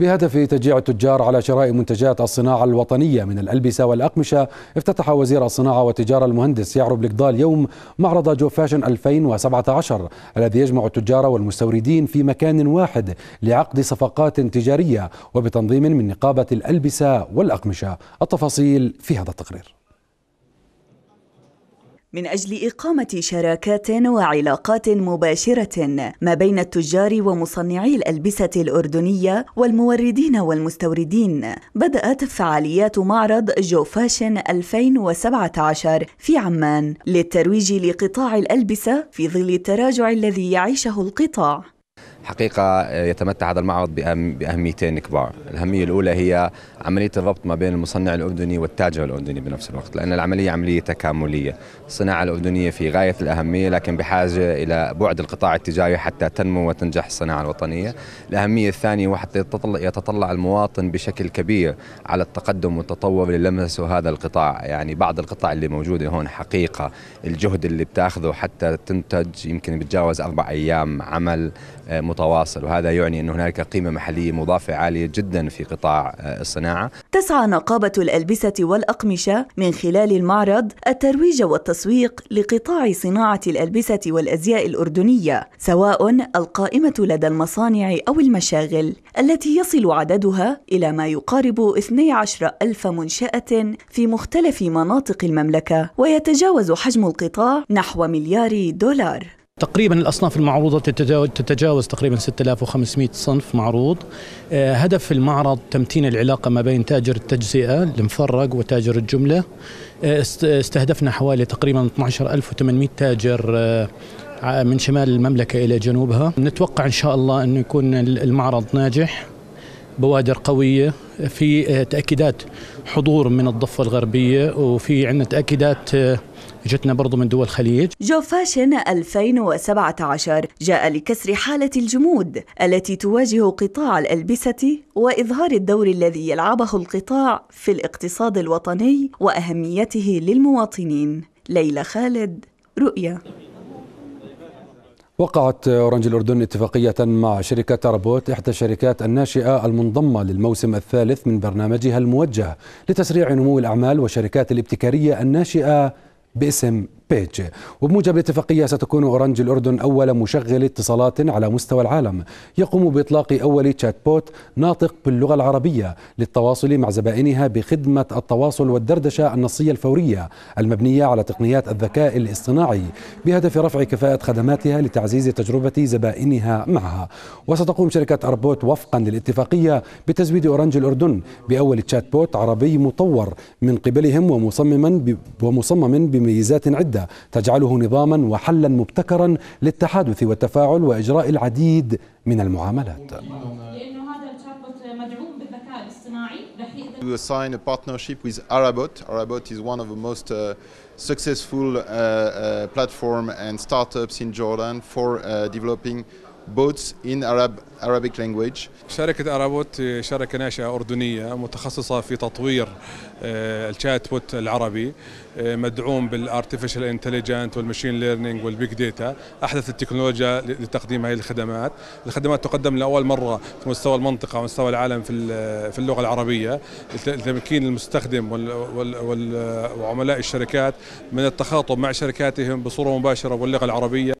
بهدف تشجيع التجار على شراء منتجات الصناعة الوطنية من الألبسة والأقمشة افتتح وزير الصناعة والتجارة المهندس يعرب لقضال اليوم معرض جو فاشن 2017 الذي يجمع التجار والمستوردين في مكان واحد لعقد صفقات تجارية وبتنظيم من نقابة الألبسة والأقمشة التفاصيل في هذا التقرير من أجل إقامة شراكات وعلاقات مباشرة ما بين التجار ومصنعي الألبسة الأردنية والموردين والمستوردين بدأت فعاليات معرض جو فاشن 2017 في عمان للترويج لقطاع الألبسة في ظل التراجع الذي يعيشه القطاع حقيقة آه، يتمتع هذا المعرض بأهميتين كبار الأهمية الأولى هي عملية الربط ما بين المصنع الأردني والتاجر الأردني بنفس الوقت لأن العملية عملية تكاملية الصناعة الأردنية في غاية الأهمية لكن بحاجة إلى بعد القطاع التجاري حتى تنمو وتنجح الصناعة الوطنية الأهمية الثانية وحتى يتطلع المواطن بشكل كبير على التقدم والتطور اللي لمسه هذا القطاع يعني بعض القطاع اللي موجودة هون حقيقة الجهد اللي بتاخذه حتى تنتج يمكن بتجاوز أربع أيام عمل آه، متواصل وهذا يعني أن هناك قيمة محلية مضافة عالية جدا في قطاع آه، الصناعة تسعى نقابة الألبسة والأقمشة من خلال المعرض الترويج والتسويق لقطاع صناعة الألبسة والأزياء الأردنية سواء القائمة لدى المصانع أو المشاغل التي يصل عددها إلى ما يقارب 12 ألف منشأة في مختلف مناطق المملكة ويتجاوز حجم القطاع نحو مليار دولار تقريبا الاصناف المعروضه تتجاوز تقريبا 6500 صنف معروض آه، هدف المعرض تمتين العلاقه ما بين تاجر التجزئه المفرق وتاجر الجمله آه، استهدفنا حوالي تقريبا 12800 تاجر آه، من شمال المملكه الى جنوبها نتوقع ان شاء الله انه يكون المعرض ناجح بوادر قويه في آه، تاكيدات حضور من الضفه الغربيه وفي عندنا تاكيدات آه، جتنا برضو من دول الخليج جو فاشن 2017 جاء لكسر حالة الجمود التي تواجه قطاع الألبسة وإظهار الدور الذي يلعبه القطاع في الاقتصاد الوطني وأهميته للمواطنين ليلى خالد رؤيا وقعت أورنج الأردن اتفاقية مع شركة تربوت إحدى الشركات الناشئة المنضمة للموسم الثالث من برنامجها الموجه لتسريع نمو الأعمال والشركات الابتكارية الناشئة باسم بيج وبموجب الاتفاقية ستكون أورنج الأردن أول مشغل اتصالات على مستوى العالم يقوم بإطلاق أول تشات بوت ناطق باللغة العربية للتواصل مع زبائنها بخدمة التواصل والدردشة النصية الفورية المبنية على تقنيات الذكاء الاصطناعي بهدف رفع كفاءة خدماتها لتعزيز تجربة زبائنها معها وستقوم شركة أربوت وفقا للاتفاقية بتزويد أورنج الأردن بأول تشات بوت عربي مطور من قبلهم ومصمما ومصمم بميزات عدة جديدة تجعله نظاما وحلا مبتكرا للتحادث والتفاعل وإجراء العديد من المعاملات لأنه هذا الشاتبوت مدعوم بالذكاء الاصطناعي We signed a partnership with Arabot. Arabot is one of the most uh, successful uh, uh, platform and startups in Jordan for uh, developing بوتس ان عرب Arabic language. شركة أرابوت شركة ناشئة أردنية متخصصة في تطوير آه، الشات بوت العربي آه، مدعوم بالارتفيشال انتليجنت والماشين ليرنينج والبيج داتا أحدث التكنولوجيا لتقديم هذه الخدمات. الخدمات تقدم لأول مرة في مستوى المنطقة ومستوى العالم في في اللغة العربية لتمكين المستخدم وعملاء الشركات من التخاطب مع شركاتهم بصورة مباشرة واللغة العربية